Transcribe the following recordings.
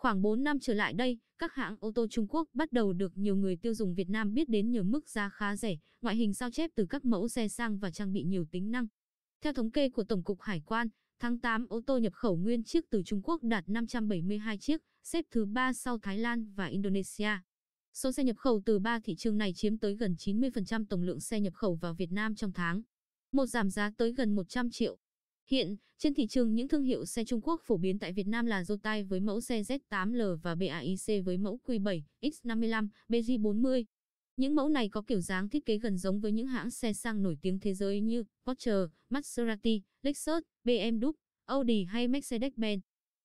Khoảng 4 năm trở lại đây, các hãng ô tô Trung Quốc bắt đầu được nhiều người tiêu dùng Việt Nam biết đến nhờ mức giá khá rẻ, ngoại hình sao chép từ các mẫu xe sang và trang bị nhiều tính năng. Theo thống kê của Tổng cục Hải quan, tháng 8 ô tô nhập khẩu nguyên chiếc từ Trung Quốc đạt 572 chiếc, xếp thứ 3 sau Thái Lan và Indonesia. Số xe nhập khẩu từ ba thị trường này chiếm tới gần 90% tổng lượng xe nhập khẩu vào Việt Nam trong tháng. Một giảm giá tới gần 100 triệu. Hiện, trên thị trường những thương hiệu xe Trung Quốc phổ biến tại Việt Nam là Zotai với mẫu xe Z8L và BAIC với mẫu Q7, X55, BG40. Những mẫu này có kiểu dáng thiết kế gần giống với những hãng xe sang nổi tiếng thế giới như Porsche, Maserati, Lexus, BMW, Audi hay Mercedes-Benz.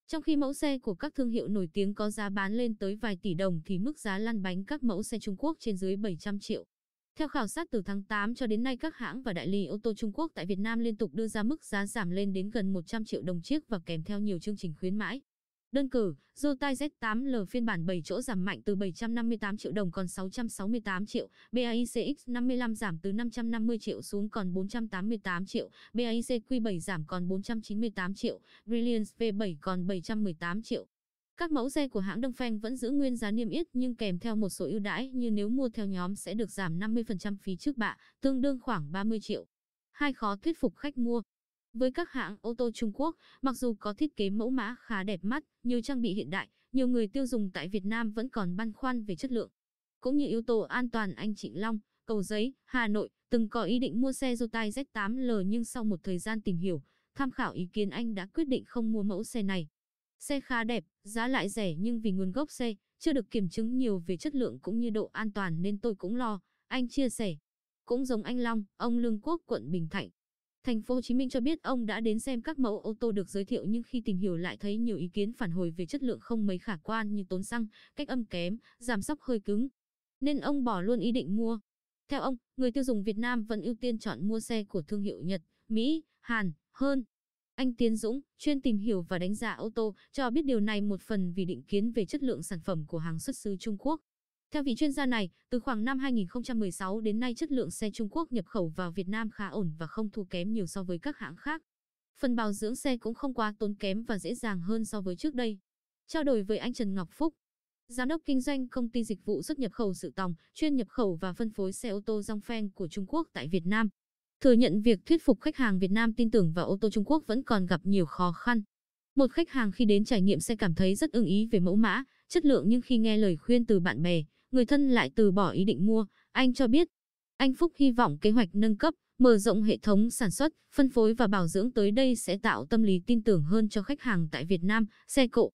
Trong khi mẫu xe của các thương hiệu nổi tiếng có giá bán lên tới vài tỷ đồng thì mức giá lăn bánh các mẫu xe Trung Quốc trên dưới 700 triệu. Theo khảo sát từ tháng 8 cho đến nay các hãng và đại lý ô tô Trung Quốc tại Việt Nam liên tục đưa ra mức giá giảm lên đến gần 100 triệu đồng chiếc và kèm theo nhiều chương trình khuyến mãi. Đơn cử, Jota Z8L phiên bản 7 chỗ giảm mạnh từ 758 triệu đồng còn 668 triệu, BAIC X55 giảm từ 550 triệu xuống còn 488 triệu, BAIC Q7 giảm còn 498 triệu, Brilliance V7 còn 718 triệu. Các mẫu xe của hãng Đông Phanh vẫn giữ nguyên giá niêm yết nhưng kèm theo một số ưu đãi như nếu mua theo nhóm sẽ được giảm 50% phí trước bạ, tương đương khoảng 30 triệu. Hai khó thuyết phục khách mua. Với các hãng ô tô Trung Quốc, mặc dù có thiết kế mẫu mã khá đẹp mắt, nhiều trang bị hiện đại, nhiều người tiêu dùng tại Việt Nam vẫn còn băn khoăn về chất lượng. Cũng như yếu tố an toàn anh Trịnh Long, Cầu Giấy, Hà Nội từng có ý định mua xe Jota Z8L nhưng sau một thời gian tìm hiểu, tham khảo ý kiến anh đã quyết định không mua mẫu xe này. Xe khá đẹp, giá lại rẻ nhưng vì nguồn gốc xe chưa được kiểm chứng nhiều về chất lượng cũng như độ an toàn nên tôi cũng lo, anh chia sẻ. Cũng giống anh Long, ông Lương Quốc quận Bình Thạnh. Thành phố Hồ Chí Minh cho biết ông đã đến xem các mẫu ô tô được giới thiệu nhưng khi tìm hiểu lại thấy nhiều ý kiến phản hồi về chất lượng không mấy khả quan như tốn xăng, cách âm kém, giảm sóc hơi cứng. Nên ông bỏ luôn ý định mua. Theo ông, người tiêu dùng Việt Nam vẫn ưu tiên chọn mua xe của thương hiệu Nhật, Mỹ, Hàn hơn anh Tiến Dũng, chuyên tìm hiểu và đánh giá ô tô, cho biết điều này một phần vì định kiến về chất lượng sản phẩm của hàng xuất xứ Trung Quốc. Theo vị chuyên gia này, từ khoảng năm 2016 đến nay chất lượng xe Trung Quốc nhập khẩu vào Việt Nam khá ổn và không thua kém nhiều so với các hãng khác. Phần bảo dưỡng xe cũng không quá tốn kém và dễ dàng hơn so với trước đây. Trao đổi với anh Trần Ngọc Phúc, giám đốc kinh doanh công ty dịch vụ xuất nhập khẩu Sự Tòng, chuyên nhập khẩu và phân phối xe ô tô Dongfeng của Trung Quốc tại Việt Nam. Thừa nhận việc thuyết phục khách hàng Việt Nam tin tưởng vào ô tô Trung Quốc vẫn còn gặp nhiều khó khăn. Một khách hàng khi đến trải nghiệm sẽ cảm thấy rất ưng ý về mẫu mã, chất lượng nhưng khi nghe lời khuyên từ bạn bè, người thân lại từ bỏ ý định mua, anh cho biết. Anh Phúc hy vọng kế hoạch nâng cấp, mở rộng hệ thống sản xuất, phân phối và bảo dưỡng tới đây sẽ tạo tâm lý tin tưởng hơn cho khách hàng tại Việt Nam, xe cộ.